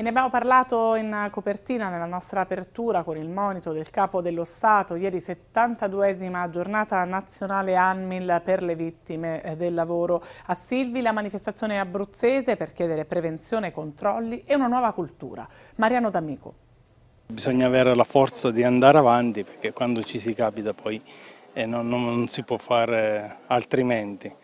E ne abbiamo parlato in copertina nella nostra apertura con il monito del Capo dello Stato, ieri 72esima giornata nazionale ANMIL per le vittime eh, del lavoro. A Silvi la manifestazione abruzzese per chiedere prevenzione, controlli e una nuova cultura. Mariano D'Amico. Bisogna avere la forza di andare avanti perché quando ci si capita poi eh, non, non, non si può fare altrimenti.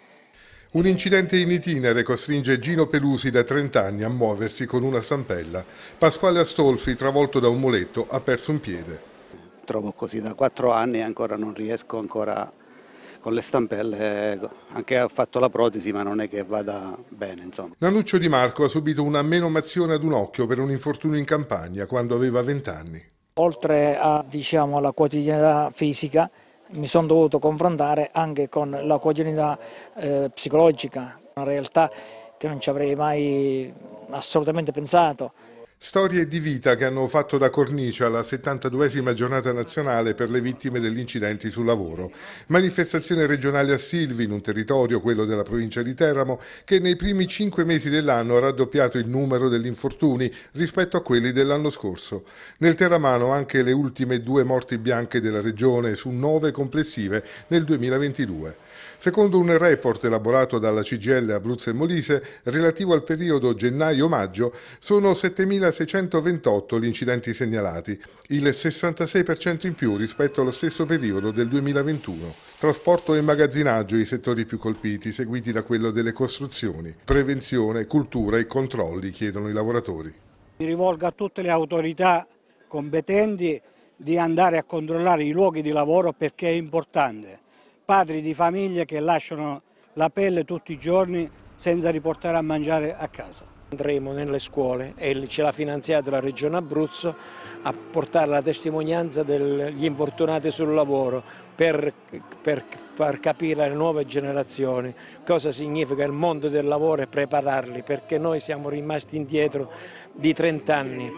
Un incidente in itinere costringe Gino Pelusi da 30 anni a muoversi con una stampella. Pasquale Astolfi, travolto da un muletto, ha perso un piede. Trovo così da 4 anni e ancora non riesco ancora con le stampelle, anche ho fatto la protesi ma non è che vada bene. Insomma. Nanuccio Di Marco ha subito una menomazione ad un occhio per un infortunio in campagna quando aveva 20 anni. Oltre a, diciamo, alla quotidianità fisica, mi sono dovuto confrontare anche con la quotidianità eh, psicologica, una realtà che non ci avrei mai assolutamente pensato. Storie di vita che hanno fatto da cornice alla 72esima giornata nazionale per le vittime degli incidenti sul lavoro. Manifestazione regionale a Silvi, in un territorio, quello della provincia di Teramo, che nei primi cinque mesi dell'anno ha raddoppiato il numero degli infortuni rispetto a quelli dell'anno scorso. Nel Teramano anche le ultime due morti bianche della regione su nove complessive nel 2022. Secondo un report elaborato dalla CGL Abruzzo e Molise, relativo al periodo gennaio-maggio, sono 7.000 4.628 gli incidenti segnalati, il 66% in più rispetto allo stesso periodo del 2021. Trasporto e magazzinaggio i settori più colpiti, seguiti da quello delle costruzioni. Prevenzione, cultura e controlli chiedono i lavoratori. Mi rivolgo a tutte le autorità competenti di andare a controllare i luoghi di lavoro perché è importante. Padri di famiglie che lasciano la pelle tutti i giorni senza riportare a mangiare a casa. Andremo nelle scuole e ce l'ha finanziata la Regione Abruzzo a portare la testimonianza degli infortunati sul lavoro per, per far capire alle nuove generazioni cosa significa il mondo del lavoro e prepararli perché noi siamo rimasti indietro di 30 anni.